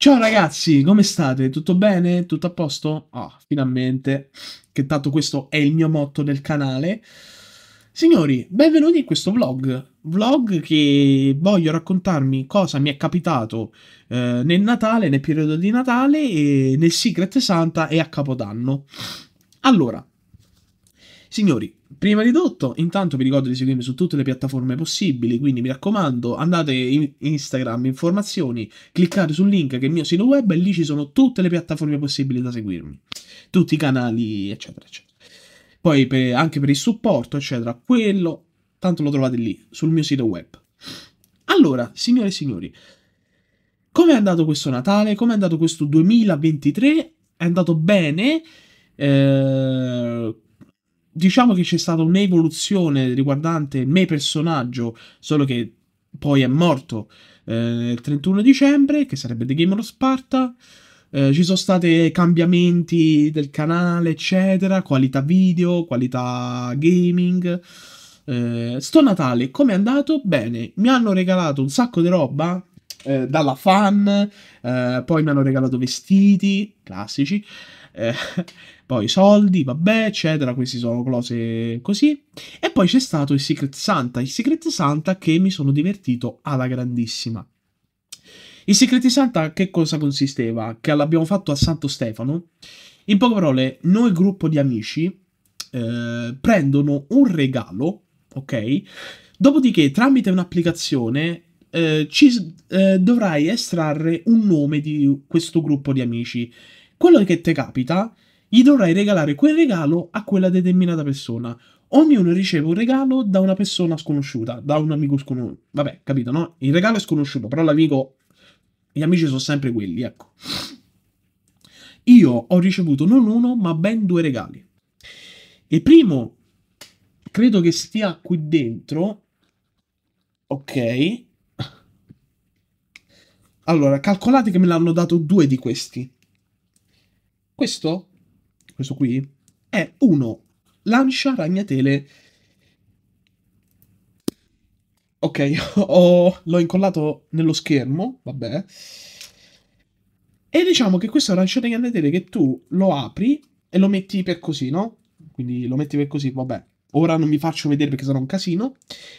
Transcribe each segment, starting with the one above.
Ciao ragazzi, come state? Tutto bene? Tutto a posto? Ah, oh, finalmente, che tanto questo è il mio motto del canale. Signori, benvenuti in questo vlog. Vlog che voglio raccontarmi cosa mi è capitato eh, nel Natale, nel periodo di Natale, nel Secret Santa e a Capodanno. Allora, Signori, prima di tutto, intanto vi ricordo di seguirmi su tutte le piattaforme possibili, quindi mi raccomando, andate in Instagram, informazioni, cliccate sul link che è il mio sito web e lì ci sono tutte le piattaforme possibili da seguirmi, tutti i canali, eccetera, eccetera. Poi per, anche per il supporto, eccetera, quello tanto lo trovate lì, sul mio sito web. Allora, signore e signori, com'è andato questo Natale? Com'è andato questo 2023? È andato bene? Eh, diciamo che c'è stata un'evoluzione riguardante me personaggio, solo che poi è morto eh, il 31 dicembre, che sarebbe The Game of Sparta. Eh, ci sono stati cambiamenti del canale, eccetera, qualità video, qualità gaming. Eh, sto Natale, come è andato? Bene, mi hanno regalato un sacco di roba, eh, dalla fan, eh, poi mi hanno regalato vestiti classici, eh, poi soldi, vabbè, eccetera, queste sono cose così. E poi c'è stato il Secret Santa, il Secret Santa che mi sono divertito alla grandissima. Il Secret Santa che cosa consisteva? Che l'abbiamo fatto a Santo Stefano. In poche parole, noi gruppo di amici eh, prendono un regalo, ok? Dopodiché tramite un'applicazione eh, ci, eh, dovrai estrarre un nome di questo gruppo di amici quello che ti capita, gli dovrai regalare quel regalo a quella determinata persona. Ognuno riceve un regalo da una persona sconosciuta, da un amico sconosciuto. Vabbè, capito, no? Il regalo è sconosciuto, però l'amico... Gli amici sono sempre quelli, ecco. Io ho ricevuto non uno, ma ben due regali. Il primo, credo che stia qui dentro. Ok. Allora, calcolate che me l'hanno dato due di questi. Questo, questo qui, è uno lancia ragnatele. Ok, ho, l'ho incollato nello schermo, vabbè. E diciamo che questo è un lancia ragnatele che tu lo apri e lo metti per così, no? Quindi lo metti per così, vabbè. Ora non mi faccio vedere perché sarà un casino.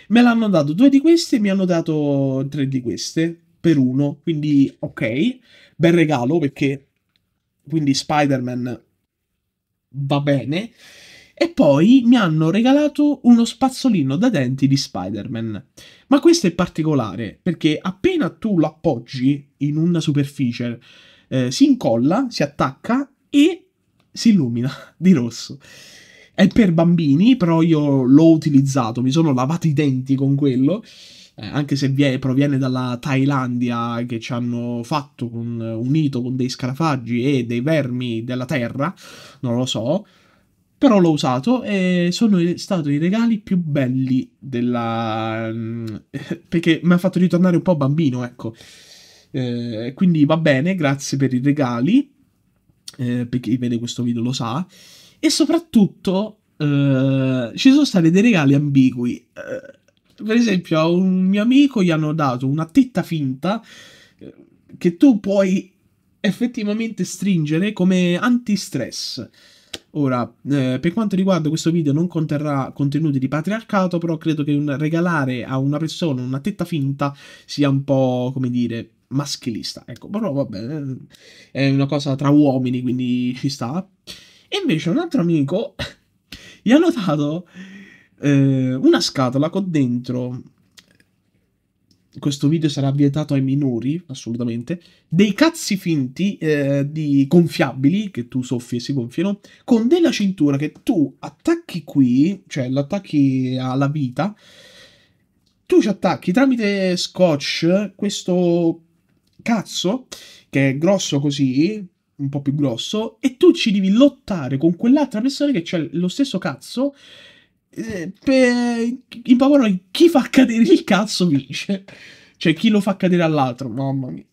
Me l'hanno dato due di queste e mi hanno dato tre di queste per uno. Quindi, ok, bel regalo perché quindi Spider-Man va bene. E poi mi hanno regalato uno spazzolino da denti di Spider-Man. Ma questo è particolare, perché appena tu lo appoggi in una superficie, eh, si incolla, si attacca e si illumina di rosso. È per bambini, però io l'ho utilizzato, mi sono lavato i denti con quello eh, anche se viene, proviene dalla Thailandia che ci hanno fatto con, unito con dei scarafaggi e dei vermi della terra, non lo so, però l'ho usato e sono stati i regali più belli della... Mm, perché mi ha fatto ritornare un po' bambino, ecco. Eh, quindi va bene, grazie per i regali, eh, per chi vede questo video lo sa, e soprattutto eh, ci sono stati dei regali ambigui. Eh, per esempio a un mio amico gli hanno dato una tetta finta eh, che tu puoi effettivamente stringere come antistress. Ora, eh, per quanto riguarda questo video non conterrà contenuti di patriarcato, però credo che un, regalare a una persona una tetta finta sia un po', come dire, maschilista. Ecco, però vabbè, eh, è una cosa tra uomini, quindi ci sta. E invece un altro amico gli ha notato eh, una scatola con dentro questo video sarà vietato ai minori, assolutamente, dei cazzi finti eh, di gonfiabili, che tu soffi e si gonfiano, con della cintura che tu attacchi qui, cioè l'attacchi alla vita, tu ci attacchi tramite scotch questo cazzo, che è grosso così, un po' più grosso, e tu ci devi lottare con quell'altra persona che c'è lo stesso cazzo, eh, in Power chi fa cadere il cazzo vince. Cioè, chi lo fa cadere all'altro, mamma mia.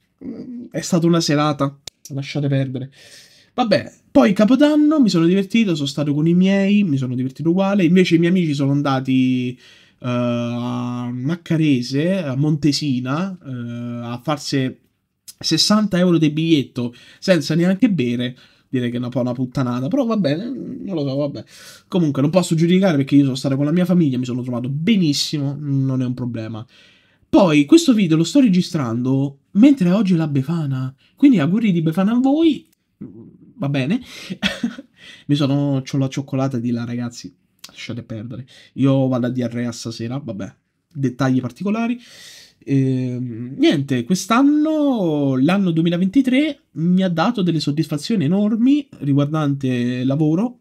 È stata una serata, lasciate perdere. Vabbè, poi Capodanno mi sono divertito, sono stato con i miei, mi sono divertito uguale. Invece i miei amici sono andati uh, a Maccarese, a Montesina, uh, a farsi 60 euro di biglietto senza neanche bere dire che è un po' una puttanata, però va bene, non lo so, vabbè. Comunque non posso giudicare perché io sono stato con la mia famiglia, mi sono trovato benissimo, non è un problema. Poi questo video lo sto registrando mentre oggi è la Befana, quindi auguri di Befana a voi, va bene. mi sono, c'ho la cioccolata di là ragazzi, lasciate perdere. Io vado a diarrea stasera, vabbè, dettagli particolari. Eh, niente, quest'anno, l'anno 2023, mi ha dato delle soddisfazioni enormi riguardante lavoro,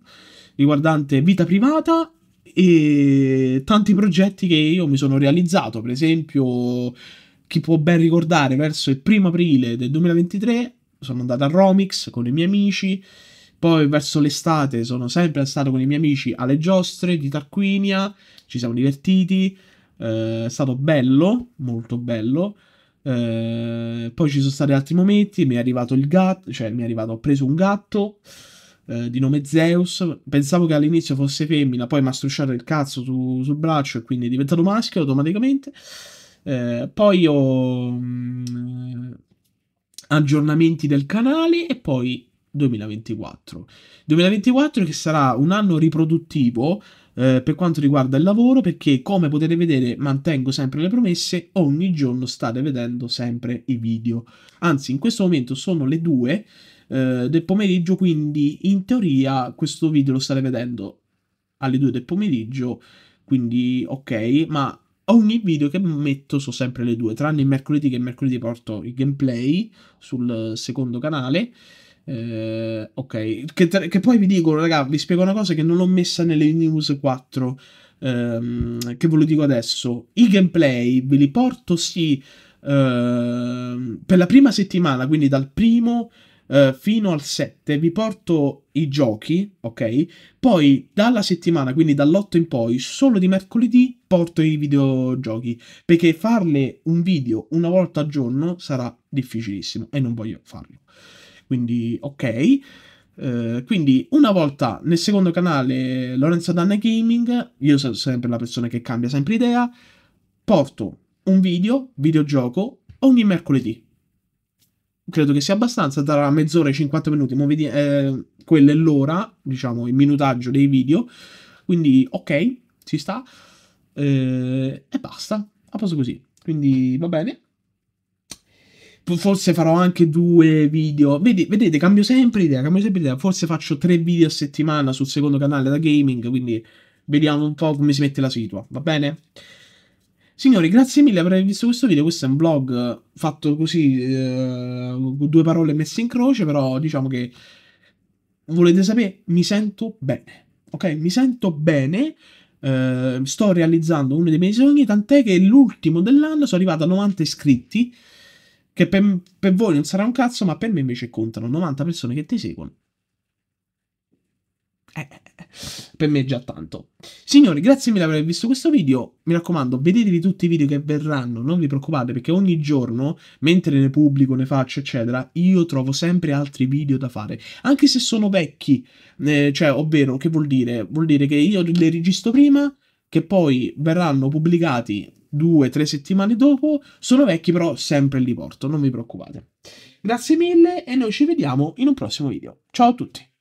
riguardante vita privata e tanti progetti che io mi sono realizzato. Per esempio, chi può ben ricordare, verso il primo aprile del 2023 sono andato a Romix con i miei amici. Poi verso l'estate sono sempre stato con i miei amici alle giostre di Tarquinia, ci siamo divertiti eh, è stato bello, molto bello. Eh, poi ci sono stati altri momenti, mi è arrivato il gatto, cioè mi è arrivato, ho preso un gatto eh, di nome Zeus, pensavo che all'inizio fosse femmina, poi mi ha strusciato il cazzo su, sul braccio e quindi è diventato maschio automaticamente. Eh, poi ho mh, mm, aggiornamenti del canale e poi 2024. 2024 che sarà un anno riproduttivo eh, per quanto riguarda il lavoro perché come potete vedere mantengo sempre le promesse, ogni giorno state vedendo sempre i video. Anzi in questo momento sono le 2 eh, del pomeriggio quindi in teoria questo video lo state vedendo alle 2 del pomeriggio quindi ok ma ogni video che metto sono sempre le 2 tranne il mercoledì che il mercoledì porto il gameplay sul secondo canale eh, ok, che, che, poi vi dico, raga, vi spiego una cosa che non l'ho messa nelle news 4, ehm, che ve lo dico adesso. I gameplay ve li porto sì ehm, per la prima settimana, quindi dal primo eh, fino al 7, vi porto i giochi, ok? Poi dalla settimana, quindi dall'8 in poi, solo di mercoledì porto i videogiochi, perché farle un video una volta al giorno sarà difficilissimo e non voglio farlo quindi ok. Uh, quindi una volta nel secondo canale Lorenzo Danne Gaming, io sono sempre la persona che cambia sempre idea, porto un video, videogioco, ogni mercoledì. Credo che sia abbastanza, tra mezz'ora e 50 minuti, mo vedi, eh, quella è l'ora, diciamo, il minutaggio dei video, quindi ok, ci sta, eh, e basta, a posto così. Quindi va bene, forse farò anche due video. Vedi, vedete, cambio sempre idea, cambio sempre idea. Forse faccio tre video a settimana sul secondo canale da gaming, quindi vediamo un po' come si mette la situa, va bene? Signori, grazie mille per aver visto questo video, questo è un vlog fatto così, eh, con due parole messe in croce, però diciamo che volete sapere, mi sento bene, ok? Mi sento bene, eh, sto realizzando uno dei miei sogni, tant'è che l'ultimo dell'anno sono arrivato a 90 iscritti, che per, per voi non sarà un cazzo, ma per me invece contano 90 persone che ti seguono. Eh, eh, eh, eh, per me è già tanto. Signori, grazie mille per aver visto questo video. Mi raccomando, vedetevi tutti i video che verranno, non vi preoccupate perché ogni giorno, mentre ne pubblico, ne faccio, eccetera, io trovo sempre altri video da fare, anche se sono vecchi. Eh, cioè, ovvero, che vuol dire? Vuol dire che io le registro prima, che poi verranno pubblicati due o tre settimane dopo, sono vecchi però sempre li porto, non vi preoccupate. Grazie mille e noi ci vediamo in un prossimo video. Ciao a tutti!